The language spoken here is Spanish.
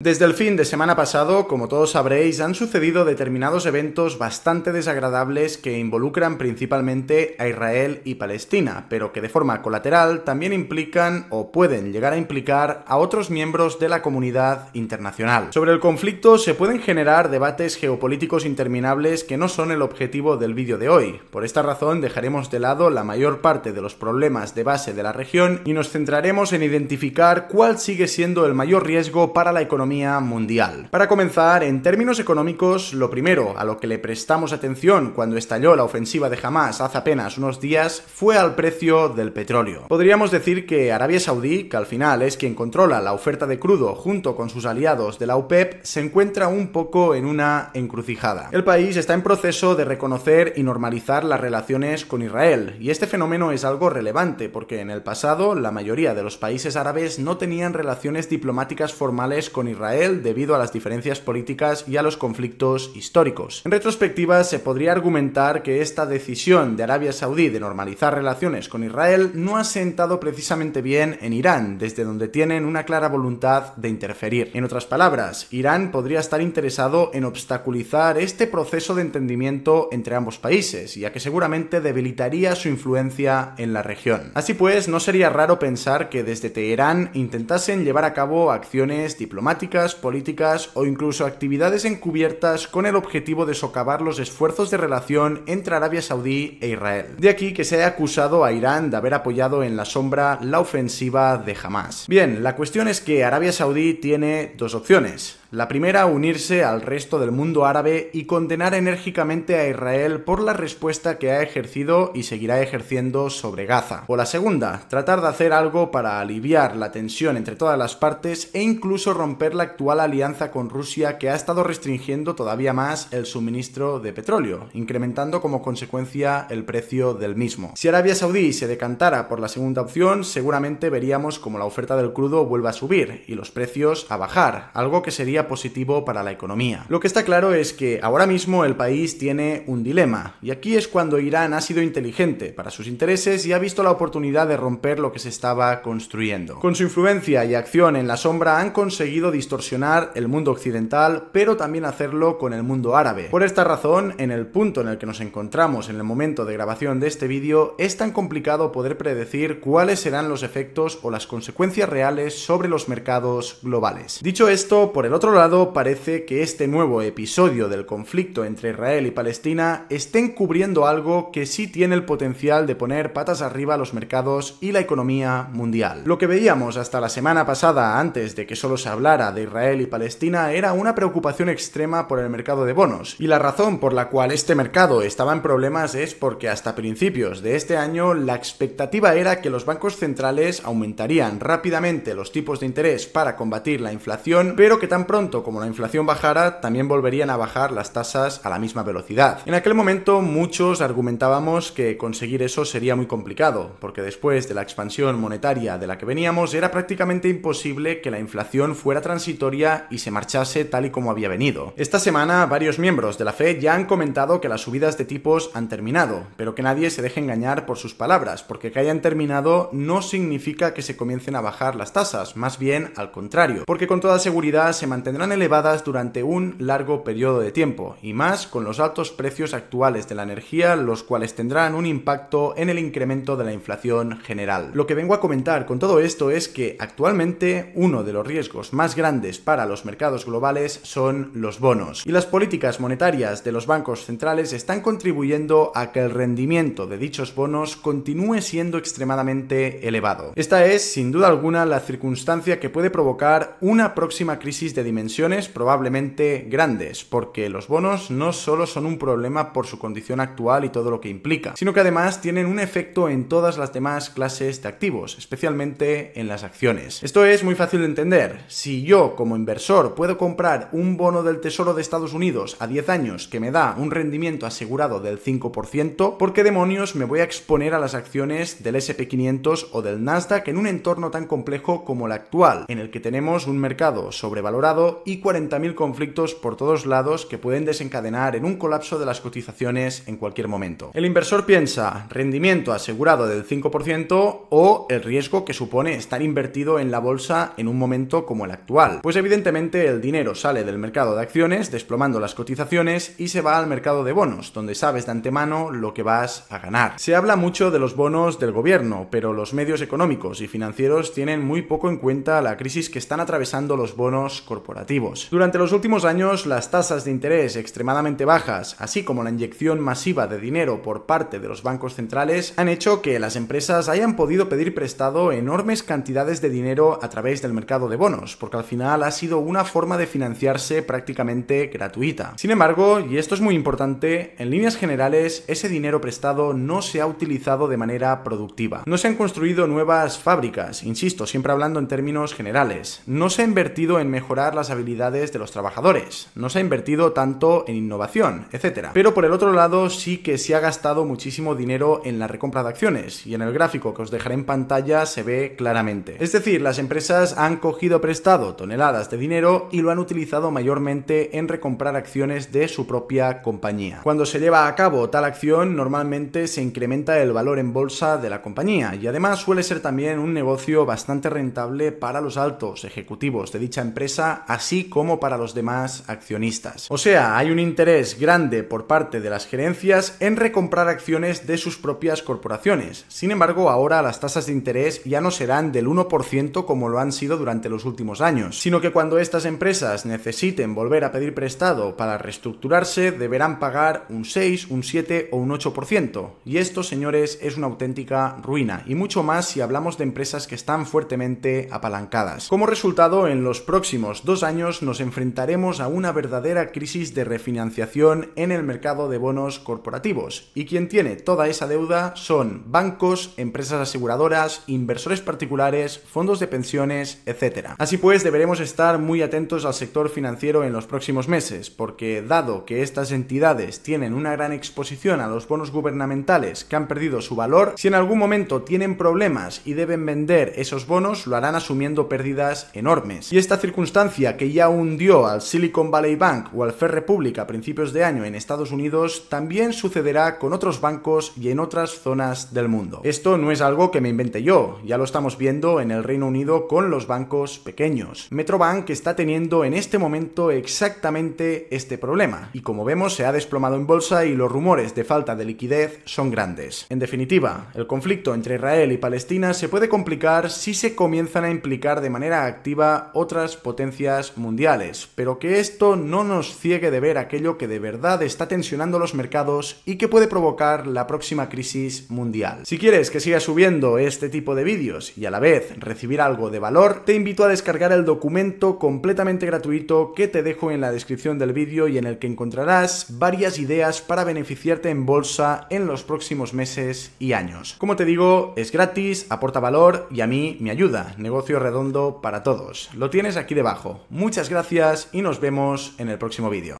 Desde el fin de semana pasado, como todos sabréis, han sucedido determinados eventos bastante desagradables que involucran principalmente a Israel y Palestina, pero que de forma colateral también implican o pueden llegar a implicar a otros miembros de la comunidad internacional. Sobre el conflicto se pueden generar debates geopolíticos interminables que no son el objetivo del vídeo de hoy. Por esta razón dejaremos de lado la mayor parte de los problemas de base de la región y nos centraremos en identificar cuál sigue siendo el mayor riesgo para la economía mundial. Para comenzar, en términos económicos, lo primero a lo que le prestamos atención cuando estalló la ofensiva de Hamas hace apenas unos días fue al precio del petróleo. Podríamos decir que Arabia Saudí, que al final es quien controla la oferta de crudo junto con sus aliados de la OPEP, se encuentra un poco en una encrucijada. El país está en proceso de reconocer y normalizar las relaciones con Israel, y este fenómeno es algo relevante porque en el pasado la mayoría de los países árabes no tenían relaciones diplomáticas formales con Israel debido a las diferencias políticas y a los conflictos históricos. En retrospectiva, se podría argumentar que esta decisión de Arabia Saudí de normalizar relaciones con Israel no ha sentado precisamente bien en Irán, desde donde tienen una clara voluntad de interferir. En otras palabras, Irán podría estar interesado en obstaculizar este proceso de entendimiento entre ambos países, ya que seguramente debilitaría su influencia en la región. Así pues, no sería raro pensar que desde Teherán intentasen llevar a cabo acciones diplomáticas políticas o incluso actividades encubiertas con el objetivo de socavar los esfuerzos de relación entre Arabia Saudí e Israel. De aquí que se haya acusado a Irán de haber apoyado en la sombra la ofensiva de Hamas. Bien, la cuestión es que Arabia Saudí tiene dos opciones la primera, unirse al resto del mundo árabe y condenar enérgicamente a Israel por la respuesta que ha ejercido y seguirá ejerciendo sobre Gaza. O la segunda, tratar de hacer algo para aliviar la tensión entre todas las partes e incluso romper la actual alianza con Rusia que ha estado restringiendo todavía más el suministro de petróleo, incrementando como consecuencia el precio del mismo. Si Arabia Saudí se decantara por la segunda opción, seguramente veríamos como la oferta del crudo vuelva a subir y los precios a bajar, algo que sería positivo para la economía. Lo que está claro es que ahora mismo el país tiene un dilema, y aquí es cuando Irán ha sido inteligente para sus intereses y ha visto la oportunidad de romper lo que se estaba construyendo. Con su influencia y acción en la sombra han conseguido distorsionar el mundo occidental, pero también hacerlo con el mundo árabe. Por esta razón, en el punto en el que nos encontramos en el momento de grabación de este vídeo, es tan complicado poder predecir cuáles serán los efectos o las consecuencias reales sobre los mercados globales. Dicho esto, por el otro otro lado, parece que este nuevo episodio del conflicto entre Israel y Palestina estén cubriendo algo que sí tiene el potencial de poner patas arriba los mercados y la economía mundial. Lo que veíamos hasta la semana pasada, antes de que solo se hablara de Israel y Palestina, era una preocupación extrema por el mercado de bonos. Y la razón por la cual este mercado estaba en problemas es porque hasta principios de este año la expectativa era que los bancos centrales aumentarían rápidamente los tipos de interés para combatir la inflación, pero que tan pronto como la inflación bajara, también volverían a bajar las tasas a la misma velocidad. En aquel momento muchos argumentábamos que conseguir eso sería muy complicado, porque después de la expansión monetaria de la que veníamos era prácticamente imposible que la inflación fuera transitoria y se marchase tal y como había venido. Esta semana varios miembros de la Fed ya han comentado que las subidas de tipos han terminado, pero que nadie se deje engañar por sus palabras, porque que hayan terminado no significa que se comiencen a bajar las tasas, más bien al contrario, porque con toda seguridad se mantiene Tendrán elevadas durante un largo periodo de tiempo, y más con los altos precios actuales de la energía, los cuales tendrán un impacto en el incremento de la inflación general. Lo que vengo a comentar con todo esto es que actualmente uno de los riesgos más grandes para los mercados globales son los bonos, y las políticas monetarias de los bancos centrales están contribuyendo a que el rendimiento de dichos bonos continúe siendo extremadamente elevado. Esta es, sin duda alguna, la circunstancia que puede provocar una próxima crisis de dimensión probablemente grandes, porque los bonos no solo son un problema por su condición actual y todo lo que implica, sino que además tienen un efecto en todas las demás clases de activos, especialmente en las acciones. Esto es muy fácil de entender. Si yo como inversor puedo comprar un bono del Tesoro de Estados Unidos a 10 años que me da un rendimiento asegurado del 5%, ¿por qué demonios me voy a exponer a las acciones del SP500 o del Nasdaq en un entorno tan complejo como el actual, en el que tenemos un mercado sobrevalorado y 40.000 conflictos por todos lados que pueden desencadenar en un colapso de las cotizaciones en cualquier momento. El inversor piensa rendimiento asegurado del 5% o el riesgo que supone estar invertido en la bolsa en un momento como el actual. Pues evidentemente el dinero sale del mercado de acciones desplomando las cotizaciones y se va al mercado de bonos, donde sabes de antemano lo que vas a ganar. Se habla mucho de los bonos del gobierno, pero los medios económicos y financieros tienen muy poco en cuenta la crisis que están atravesando los bonos corporativos durante los últimos años, las tasas de interés extremadamente bajas, así como la inyección masiva de dinero por parte de los bancos centrales, han hecho que las empresas hayan podido pedir prestado enormes cantidades de dinero a través del mercado de bonos, porque al final ha sido una forma de financiarse prácticamente gratuita. Sin embargo, y esto es muy importante, en líneas generales, ese dinero prestado no se ha utilizado de manera productiva. No se han construido nuevas fábricas, insisto, siempre hablando en términos generales. No se ha invertido en mejorar las habilidades de los trabajadores, no se ha invertido tanto en innovación, etc. Pero por el otro lado sí que se ha gastado muchísimo dinero en la recompra de acciones, y en el gráfico que os dejaré en pantalla se ve claramente. Es decir, las empresas han cogido prestado toneladas de dinero y lo han utilizado mayormente en recomprar acciones de su propia compañía. Cuando se lleva a cabo tal acción, normalmente se incrementa el valor en bolsa de la compañía, y además suele ser también un negocio bastante rentable para los altos ejecutivos de dicha empresa así como para los demás accionistas. O sea, hay un interés grande por parte de las gerencias en recomprar acciones de sus propias corporaciones. Sin embargo, ahora las tasas de interés ya no serán del 1% como lo han sido durante los últimos años, sino que cuando estas empresas necesiten volver a pedir prestado para reestructurarse, deberán pagar un 6, un 7 o un 8%. Y esto, señores, es una auténtica ruina, y mucho más si hablamos de empresas que están fuertemente apalancadas. Como resultado, en los próximos dos años nos enfrentaremos a una verdadera crisis de refinanciación en el mercado de bonos corporativos, y quien tiene toda esa deuda son bancos, empresas aseguradoras, inversores particulares, fondos de pensiones, etc. Así pues, deberemos estar muy atentos al sector financiero en los próximos meses, porque dado que estas entidades tienen una gran exposición a los bonos gubernamentales que han perdido su valor, si en algún momento tienen problemas y deben vender esos bonos, lo harán asumiendo pérdidas enormes. Y esta circunstancia que ya hundió al Silicon Valley Bank o al Fair Republic a principios de año en Estados Unidos también sucederá con otros bancos y en otras zonas del mundo. Esto no es algo que me invente yo, ya lo estamos viendo en el Reino Unido con los bancos pequeños. Metrobank está teniendo en este momento exactamente este problema y como vemos se ha desplomado en bolsa y los rumores de falta de liquidez son grandes. En definitiva, el conflicto entre Israel y Palestina se puede complicar si se comienzan a implicar de manera activa otras potencias mundiales, pero que esto no nos ciegue de ver aquello que de verdad está tensionando los mercados y que puede provocar la próxima crisis mundial. Si quieres que siga subiendo este tipo de vídeos y a la vez recibir algo de valor, te invito a descargar el documento completamente gratuito que te dejo en la descripción del vídeo y en el que encontrarás varias ideas para beneficiarte en bolsa en los próximos meses y años. Como te digo, es gratis, aporta valor y a mí me ayuda. Negocio redondo para todos. Lo tienes aquí debajo. Muchas gracias y nos vemos en el próximo vídeo.